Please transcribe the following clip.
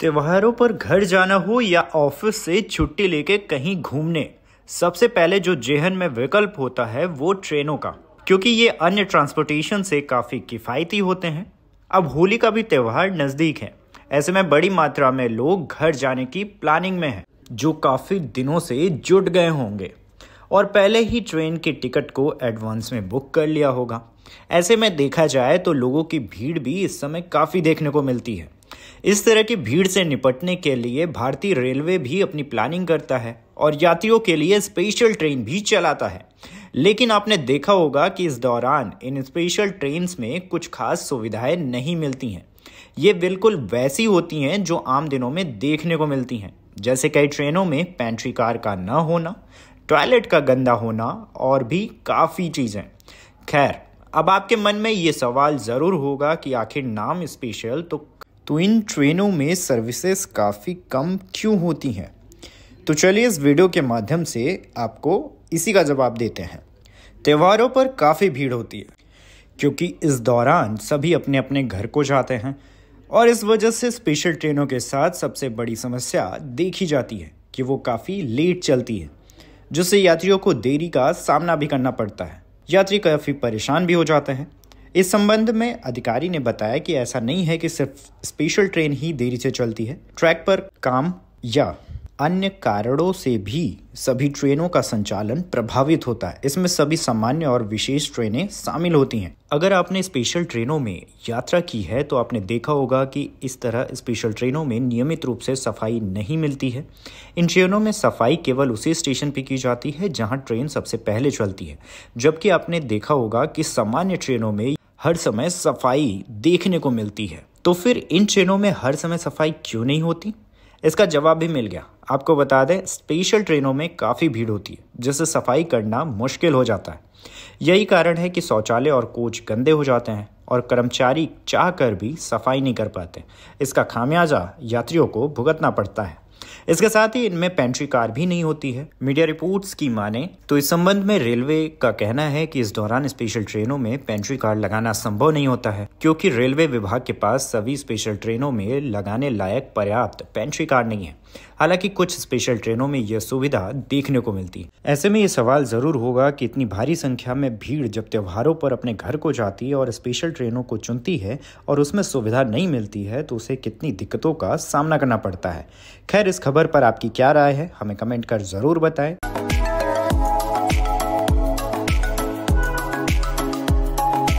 त्योहारों पर घर जाना हो या ऑफिस से छुट्टी लेके कहीं घूमने सबसे पहले जो जेहन में विकल्प होता है वो ट्रेनों का क्योंकि ये अन्य ट्रांसपोर्टेशन से काफ़ी किफ़ायती होते हैं अब होली का भी त्यौहार नज़दीक है ऐसे में बड़ी मात्रा में लोग घर जाने की प्लानिंग में हैं जो काफ़ी दिनों से जुट गए होंगे और पहले ही ट्रेन की टिकट को एडवांस में बुक कर लिया होगा ऐसे में देखा जाए तो लोगों की भीड़ भी इस समय काफ़ी देखने को मिलती है इस तरह की भीड़ से निपटने के लिए भारतीय रेलवे भी अपनी प्लानिंग करता है और यात्रियों के लिए स्पेशल ट्रेन भी चलाता है लेकिन आपने देखा होगा कि इस दौरान इन स्पेशल ट्रेन में कुछ खास सुविधाएं नहीं मिलती हैं ये बिल्कुल वैसी होती हैं जो आम दिनों में देखने को मिलती हैं जैसे कई ट्रेनों में पेंट्री कार का न होना टॉयलेट का गंदा होना और भी काफ़ी चीज़ें खैर अब आपके मन में ये सवाल ज़रूर होगा कि आखिर नाम स्पेशल तो तो इन ट्रेनों में सर्विसेज काफ़ी कम क्यों होती हैं तो चलिए इस वीडियो के माध्यम से आपको इसी का जवाब देते हैं त्योहारों पर काफ़ी भीड़ होती है क्योंकि इस दौरान सभी अपने अपने घर को जाते हैं और इस वजह से स्पेशल ट्रेनों के साथ सबसे बड़ी समस्या देखी जाती है कि वो काफ़ी लेट चलती है जिससे यात्रियों को देरी का सामना भी करना पड़ता है यात्री काफ़ी परेशान भी हो जाते हैं इस संबंध में अधिकारी ने बताया कि ऐसा नहीं है कि सिर्फ स्पेशल ट्रेन ही देरी से चलती है ट्रैक पर काम या अन्य कारणों से भी सभी ट्रेनों का संचालन प्रभावित होता है इसमें सभी सामान्य और विशेष ट्रेनें शामिल होती हैं अगर आपने स्पेशल ट्रेनों में यात्रा की है तो आपने देखा होगा कि इस तरह स्पेशल ट्रेनों में नियमित रूप से सफाई नहीं मिलती है इन ट्रेनों में सफाई केवल उसी स्टेशन पर की जाती है जहां ट्रेन सबसे पहले चलती है जबकि आपने देखा होगा कि सामान्य ट्रेनों में हर समय सफाई देखने को मिलती है तो फिर इन ट्रेनों में हर समय सफाई क्यों नहीं होती इसका जवाब भी मिल गया आपको बता दें स्पेशल ट्रेनों में काफ़ी भीड़ होती है जिससे सफाई करना मुश्किल हो जाता है यही कारण है कि शौचालय और कोच गंदे हो जाते हैं और कर्मचारी चाह कर भी सफाई नहीं कर पाते इसका खामियाजा यात्रियों को भुगतना पड़ता है इसके साथ ही इनमें पेंट्री कार भी नहीं होती है मीडिया रिपोर्ट्स की माने तो इस संबंध में रेलवे का कहना है कि इस दौरान स्पेशल ट्रेनों में पेंट्री कार लगाना संभव नहीं होता है क्योंकि रेलवे विभाग के पास सभी स्पेशल ट्रेनों में लगाने लायक पर्याप्त पेंट्री कार नहीं है हालांकि कुछ स्पेशल ट्रेनों में यह सुविधा देखने को मिलती है ऐसे में ये सवाल जरूर होगा कि इतनी भारी संख्या में भीड़ जब त्योहारों पर अपने घर को जाती है और स्पेशल ट्रेनों को चुनती है और उसमें सुविधा नहीं मिलती है तो उसे कितनी दिक्कतों का सामना करना पड़ता है खैर इस खबर खबर पर आपकी क्या राय है हमें कमेंट कर ज़रूर बताएं